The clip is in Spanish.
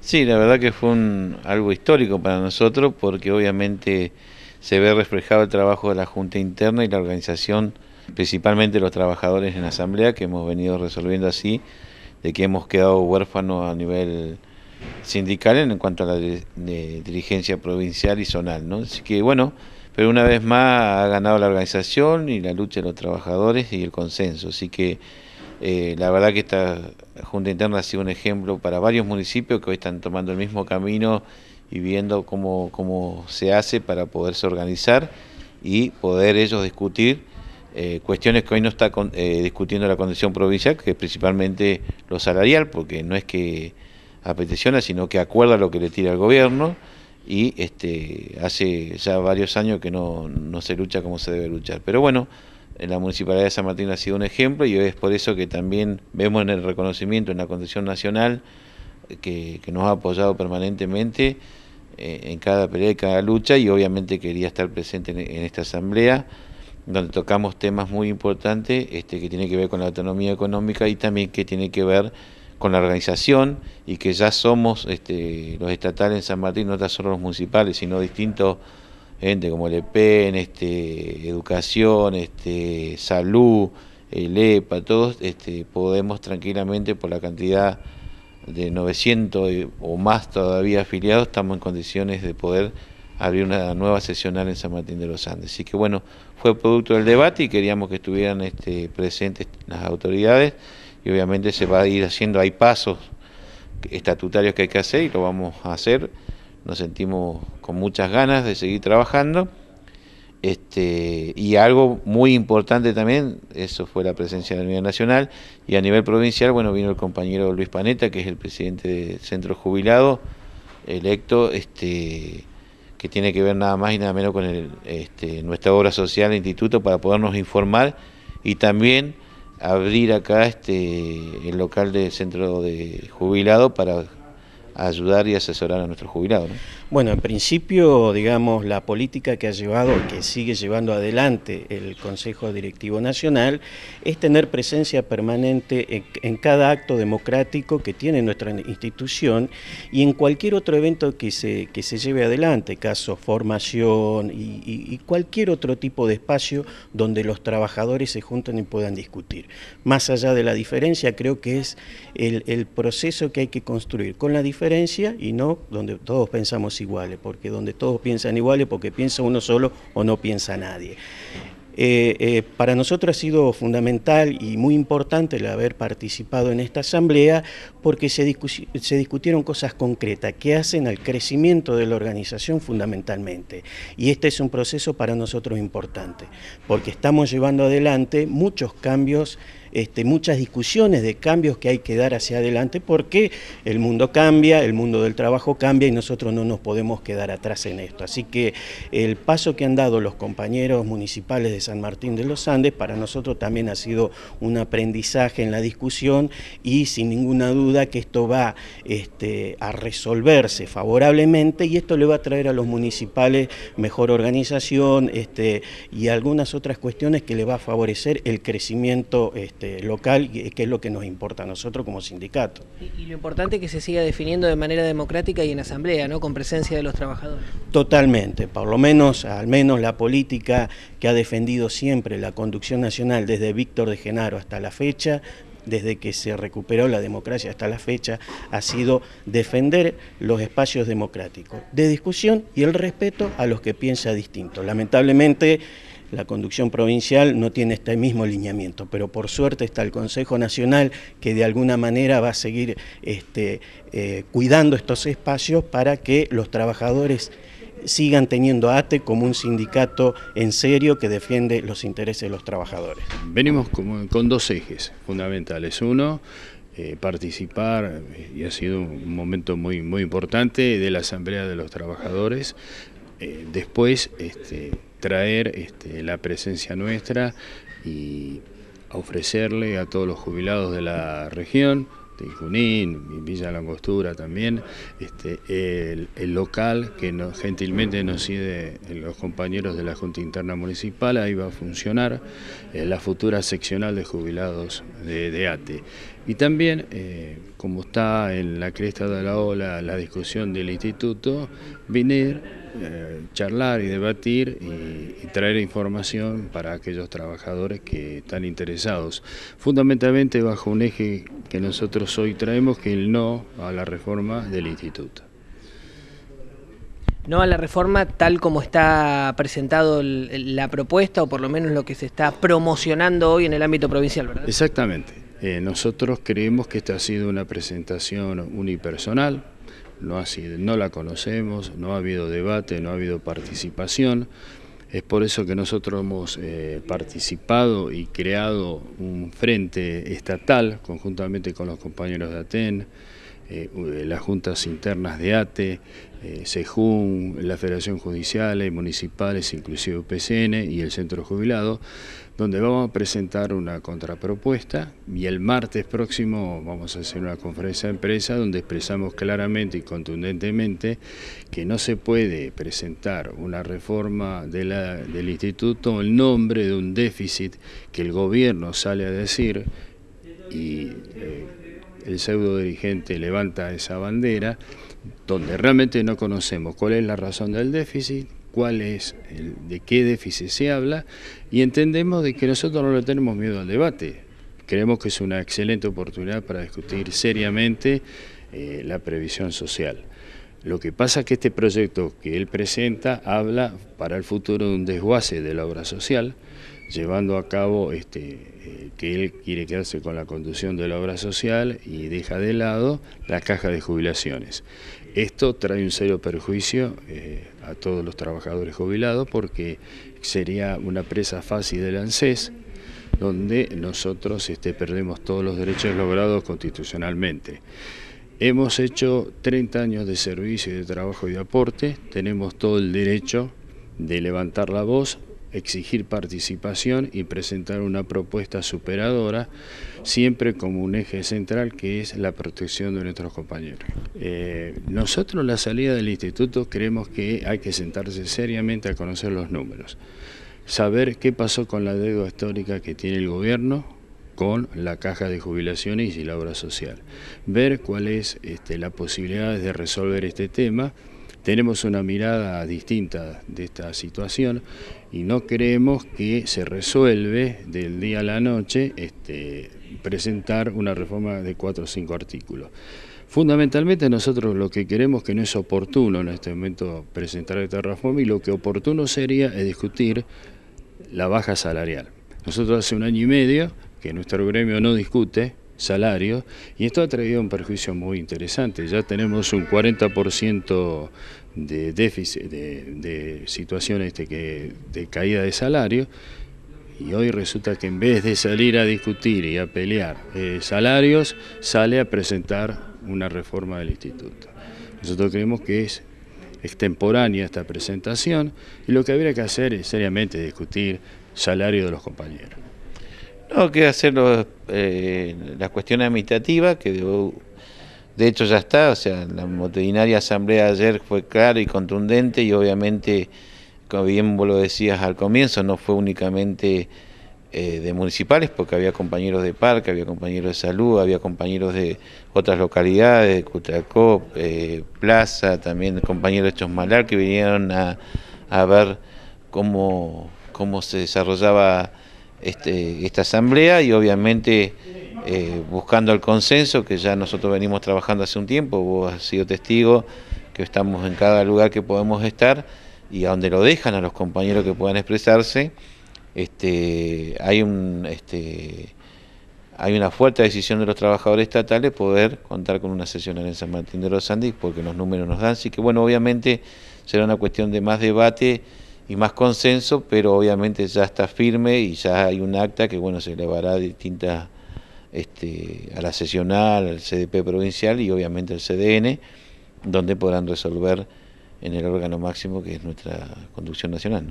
Sí, la verdad que fue un, algo histórico para nosotros porque obviamente se ve reflejado el trabajo de la Junta Interna y la organización, principalmente los trabajadores en la Asamblea, que hemos venido resolviendo así, de que hemos quedado huérfanos a nivel sindical en cuanto a la dirigencia provincial y zonal. ¿no? Así que bueno, pero una vez más ha ganado la organización y la lucha de los trabajadores y el consenso. Así que eh, la verdad que esta Junta Interna ha sido un ejemplo para varios municipios que hoy están tomando el mismo camino y viendo cómo, cómo se hace para poderse organizar y poder ellos discutir eh, cuestiones que hoy no está eh, discutiendo la condición provincial, que es principalmente lo salarial, porque no es que apeticiona, sino que acuerda lo que le tira el gobierno y este, hace ya varios años que no, no se lucha como se debe luchar. Pero bueno, la Municipalidad de San Martín ha sido un ejemplo y es por eso que también vemos en el reconocimiento, en la condición nacional, que, nos ha apoyado permanentemente eh, en cada pelea y cada lucha y obviamente quería estar presente en, esta asamblea donde tocamos temas muy importantes este, que tiene que ver con la autonomía económica y también que tiene que ver con la organización y que ya somos este, los estatales en San Martín, no tan solo los municipales, sino distintos gente como el EPEN, este, educación, este, salud, el eh, EPA, todos este, podemos tranquilamente por la cantidad de 900 o más todavía afiliados, estamos en condiciones de poder abrir una nueva sesional en San Martín de los Andes. Así que bueno, fue producto del debate y queríamos que estuvieran este, presentes las autoridades y obviamente se va a ir haciendo, hay pasos estatutarios que hay que hacer y lo vamos a hacer nos sentimos con muchas ganas de seguir trabajando. Este, y algo muy importante también, eso fue la presencia la nivel nacional, y a nivel provincial, bueno, vino el compañero Luis Paneta, que es el presidente del Centro Jubilado, electo, este, que tiene que ver nada más y nada menos con este, nuestra obra social, el instituto, para podernos informar y también abrir acá este, el local del Centro de Jubilado para ayudar y asesorar a nuestros jubilados. Bueno, en principio, digamos, la política que ha llevado que sigue llevando adelante el Consejo Directivo Nacional es tener presencia permanente en, cada acto democrático que tiene nuestra institución y en cualquier otro evento que se, que se lleve adelante, caso formación y, cualquier otro tipo de espacio donde los trabajadores se juntan y puedan discutir. Más allá de la diferencia, creo que es el, el proceso que hay que construir con la diferencia y no donde todos pensamos iguales, porque donde todos piensan iguales, porque piensa uno solo o no piensa nadie. Eh, eh, para nosotros ha sido fundamental y muy importante el haber participado en esta asamblea porque se, se, discutieron cosas concretas que hacen al crecimiento de la organización fundamentalmente. Y este es un proceso para nosotros importante, porque estamos llevando adelante muchos cambios este, muchas discusiones de cambios que hay que dar hacia adelante porque el mundo cambia, el mundo del trabajo cambia y nosotros no nos podemos quedar atrás en esto. Así que el paso que han dado los compañeros municipales de San Martín de los Andes para nosotros también ha sido un aprendizaje en la discusión y sin ninguna duda que esto va este, a resolverse favorablemente y esto le va a traer a los municipales mejor organización este, y algunas otras cuestiones que le va a favorecer el crecimiento. Este, local, que es lo que nos importa a nosotros como sindicato. Y, lo importante es que se siga definiendo de manera democrática y en asamblea, ¿no? Con presencia de los trabajadores. Totalmente, por lo menos, al menos la política que ha defendido siempre la conducción nacional desde Víctor de Genaro hasta la fecha, desde que se recuperó la democracia hasta la fecha, ha sido defender los espacios democráticos de discusión y el respeto a los que piensa distinto. Lamentablemente, la conducción provincial no tiene este mismo lineamiento, pero por suerte está el Consejo Nacional que de alguna manera va a seguir este, eh, cuidando estos espacios para que los trabajadores sigan teniendo ATE como un sindicato en serio que defiende los intereses de los trabajadores. Venimos con, dos ejes fundamentales. Uno, eh, participar, y ha sido un momento muy, muy importante, de la Asamblea de los Trabajadores. Eh, después, este, traer este, la presencia nuestra y ofrecerle a todos los jubilados de la región, de Junín, Villa Langostura también, este, el, local que gentilmente nos cede los compañeros de la Junta Interna Municipal, ahí va a funcionar la futura seccional de jubilados de ATE. Y también, eh, como está en la cresta de la ola la discusión del instituto, venir, eh, charlar y debatir y, traer información para aquellos trabajadores que están interesados. Fundamentalmente bajo un eje que nosotros hoy traemos, que el no a la reforma del instituto. No a la reforma tal como está presentado la propuesta o por lo menos lo que se está promocionando hoy en el ámbito provincial, ¿verdad? Exactamente. Eh, nosotros creemos que esta ha sido una presentación unipersonal, no, la conocemos, no ha habido debate, no ha habido participación. Es por eso que nosotros hemos eh, participado y creado un frente estatal conjuntamente con los compañeros de ATEN, eh, las juntas internas de ATE, eh, la Federación Judicial, municipales, inclusive UPCN y el Centro Jubilado, donde vamos a presentar una contrapropuesta y el martes próximo vamos a hacer una conferencia de empresa donde expresamos claramente y contundentemente que no se puede presentar una reforma del instituto en nombre de un déficit que el gobierno sale a decir y... Eh, el pseudo dirigente levanta esa bandera, donde realmente no conocemos cuál es la razón del déficit, cuál es, el, de qué déficit se habla, y entendemos de que nosotros no le tenemos miedo al debate. Creemos que es una excelente oportunidad para discutir seriamente eh, la previsión social. Lo que pasa es que este proyecto que él presenta habla para el futuro de un desguace de la obra social, llevando a cabo este, eh, que él quiere quedarse con la conducción de la obra social y deja de lado la caja de jubilaciones. Esto trae un serio perjuicio eh, a todos los trabajadores jubilados porque sería una presa fácil del ANSES donde nosotros este, perdemos todos los derechos logrados constitucionalmente. Hemos hecho 30 años de servicio, de trabajo y de aporte, tenemos todo el derecho de levantar la voz exigir participación y presentar una propuesta superadora, siempre como un eje central que es la protección de nuestros compañeros. Eh, nosotros la salida del instituto creemos que hay que sentarse seriamente a conocer los números, saber qué pasó con la deuda histórica que tiene el gobierno, con la caja de jubilaciones y la obra social. Ver cuál es este, la posibilidad de resolver este tema tenemos una mirada distinta de esta situación y no creemos que se resuelve del día a la noche este, presentar una reforma de cuatro o cinco artículos. Fundamentalmente nosotros lo que queremos que no es oportuno en este momento presentar esta reforma y lo que oportuno sería es discutir la baja salarial. Nosotros hace un año y medio que nuestro gremio no discute salario y esto ha traído un perjuicio muy interesante. Ya tenemos un 40% de déficit, de, de este de caída de salario y hoy resulta que en vez de salir a discutir y a pelear eh, salarios, sale a presentar una reforma del instituto. Nosotros creemos que es extemporánea esta presentación y lo que habría que hacer es seriamente discutir salario de los compañeros. No, que hacer eh, las cuestiones administrativas, que de, hecho ya está, o sea, la multitudinaria asamblea ayer fue clara y contundente y obviamente, como bien vos lo decías al comienzo, no fue únicamente eh, de municipales, porque había compañeros de parque, había compañeros de salud, había compañeros de otras localidades, de Cutacó, eh, Plaza, también compañeros de Chosmalar que vinieron a, a ver cómo, cómo se desarrollaba este, esta asamblea y obviamente eh, buscando el consenso que ya nosotros venimos trabajando hace un tiempo, vos has sido testigo que estamos en cada lugar que podemos estar y a donde lo dejan a los compañeros que puedan expresarse, este, hay, un, este, hay una fuerte decisión de los trabajadores estatales poder contar con una sesión en San Martín de los Andes porque los números nos dan, así que bueno, obviamente será una cuestión de más debate y más consenso, pero obviamente ya está firme y ya hay un acta que bueno se elevará a distintas este, a la sesional, al CDP provincial y obviamente al CDN, donde podrán resolver en el órgano máximo que es nuestra conducción nacional.